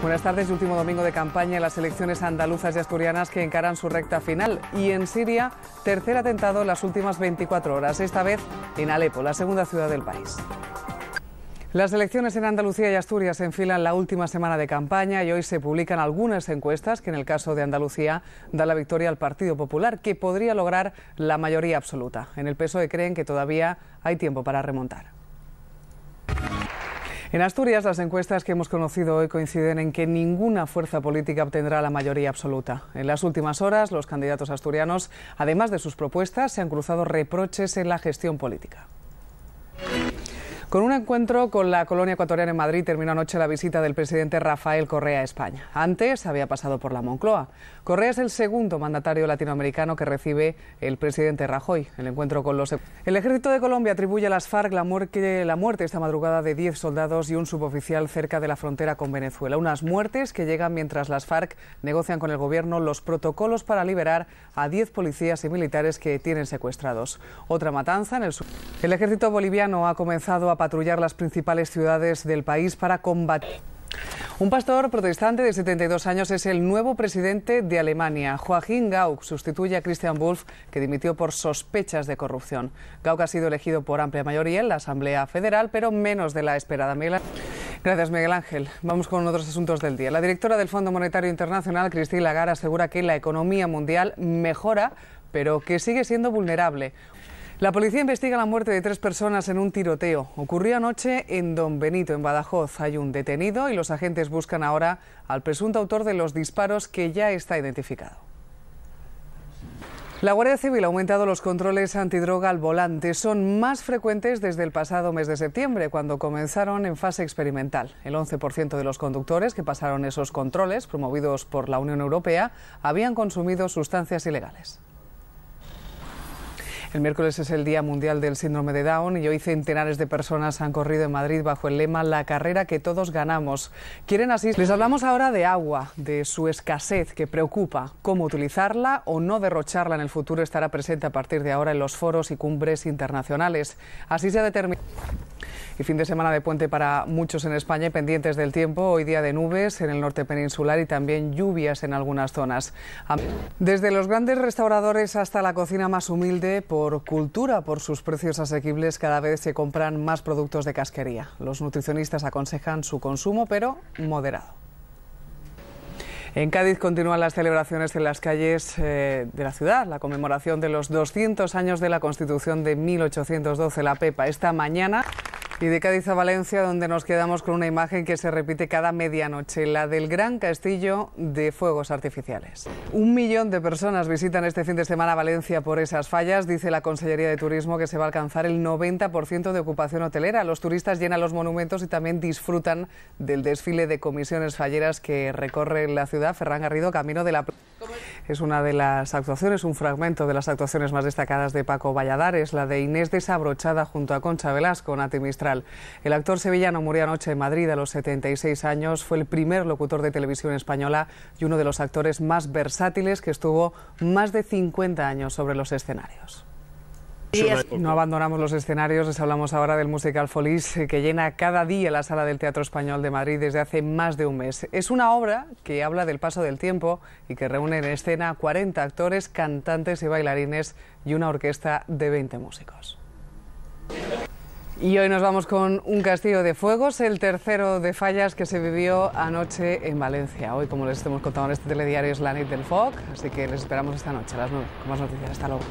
Buenas tardes, último domingo de campaña en las elecciones andaluzas y asturianas que encaran su recta final. Y en Siria, tercer atentado en las últimas 24 horas, esta vez en Alepo, la segunda ciudad del país. Las elecciones en Andalucía y Asturias se enfilan la última semana de campaña y hoy se publican algunas encuestas que en el caso de Andalucía da la victoria al Partido Popular, que podría lograr la mayoría absoluta. En el peso de creen que todavía hay tiempo para remontar. En Asturias, las encuestas que hemos conocido hoy coinciden en que ninguna fuerza política obtendrá la mayoría absoluta. En las últimas horas, los candidatos asturianos, además de sus propuestas, se han cruzado reproches en la gestión política. Con un encuentro con la colonia ecuatoriana en Madrid terminó anoche la visita del presidente Rafael Correa a España. Antes había pasado por la Moncloa. Correa es el segundo mandatario latinoamericano que recibe el presidente Rajoy. El encuentro con los e-, El ejército de Colombia atribuye a las FARC la muerte, la muerte esta madrugada de 10 soldados y un suboficial cerca de la frontera con Venezuela. Unas muertes que llegan mientras las FARC negocian con el gobierno los protocolos para liberar a 10 policías y militares que tienen secuestrados. Otra matanza en el sur. El ejército boliviano ha comenzado a patrullar las principales ciudades del país para combatir. Un pastor protestante de 72 años es el nuevo presidente de Alemania. Joachim Gauck sustituye a Christian Wolff, que dimitió por sospechas de corrupción. Gauck ha sido elegido por amplia mayoría en la Asamblea Federal, pero menos de la esperada. Gracias, Miguel Ángel. Vamos con otros asuntos del día. La directora del Fondo Monetario Internacional, Christine Lagarde, asegura que la economía mundial mejora, pero que sigue siendo vulnerable. La policía investiga la muerte de tres personas en un tiroteo. Ocurrió anoche en Don Benito, en Badajoz. Hay un detenido y los agentes buscan ahora al presunto autor de los disparos que ya está identificado. La Guardia Civil ha aumentado los controles antidroga al volante. Son más frecuentes desde el pasado mes de septiembre, cuando comenzaron en fase experimental. El 11% de los conductores que pasaron esos controles, promovidos por la Unión Europea, habían consumido sustancias ilegales. El miércoles es el Día Mundial del Síndrome de Down y hoy centenares de personas han corrido en Madrid bajo el lema La carrera que todos ganamos. Quieren Les hablamos ahora de agua, de su escasez que preocupa, cómo utilizarla o no derrocharla en el futuro estará presente a partir de ahora en los foros y cumbres internacionales. Así se ha determinado y fin de semana de puente para muchos en España pendientes del tiempo. Hoy día de nubes en el norte peninsular y también lluvias en algunas zonas. Desde los grandes restauradores hasta la cocina más humilde, por cultura, por sus precios asequibles, cada vez se compran más productos de casquería. Los nutricionistas aconsejan su consumo, pero moderado. En Cádiz continúan las celebraciones en las calles eh, de la ciudad, la conmemoración de los 200 años de la Constitución de 1812, la PEPA. Esta mañana y de Cádiz a Valencia, donde nos quedamos con una imagen que se repite cada medianoche, la del gran castillo de fuegos artificiales. Un millón de personas visitan este fin de semana Valencia por esas fallas, dice la Consellería de Turismo que se va a alcanzar el 90% de ocupación hotelera. Los turistas llenan los monumentos y también disfrutan del desfile de comisiones falleras que recorre la ciudad. Ferran Garrido, camino de la... Es una de las actuaciones, un fragmento de las actuaciones más destacadas de Paco Valladares, la de Inés Desabrochada junto a Concha Velasco, Natimista el actor sevillano murió anoche en Madrid a los 76 años. Fue el primer locutor de televisión española y uno de los actores más versátiles que estuvo más de 50 años sobre los escenarios. No abandonamos los escenarios, les hablamos ahora del musical Folies eh, que llena cada día la sala del Teatro Español de Madrid desde hace más de un mes. Es una obra que habla del paso del tiempo y que reúne en escena 40 actores, cantantes y bailarines y una orquesta de 20 músicos. Y hoy nos vamos con un castillo de fuegos, el tercero de fallas que se vivió anoche en Valencia. Hoy, como les hemos contado en este telediario, es la Night del Fog, así que les esperamos esta noche las 9 con más noticias. Hasta luego.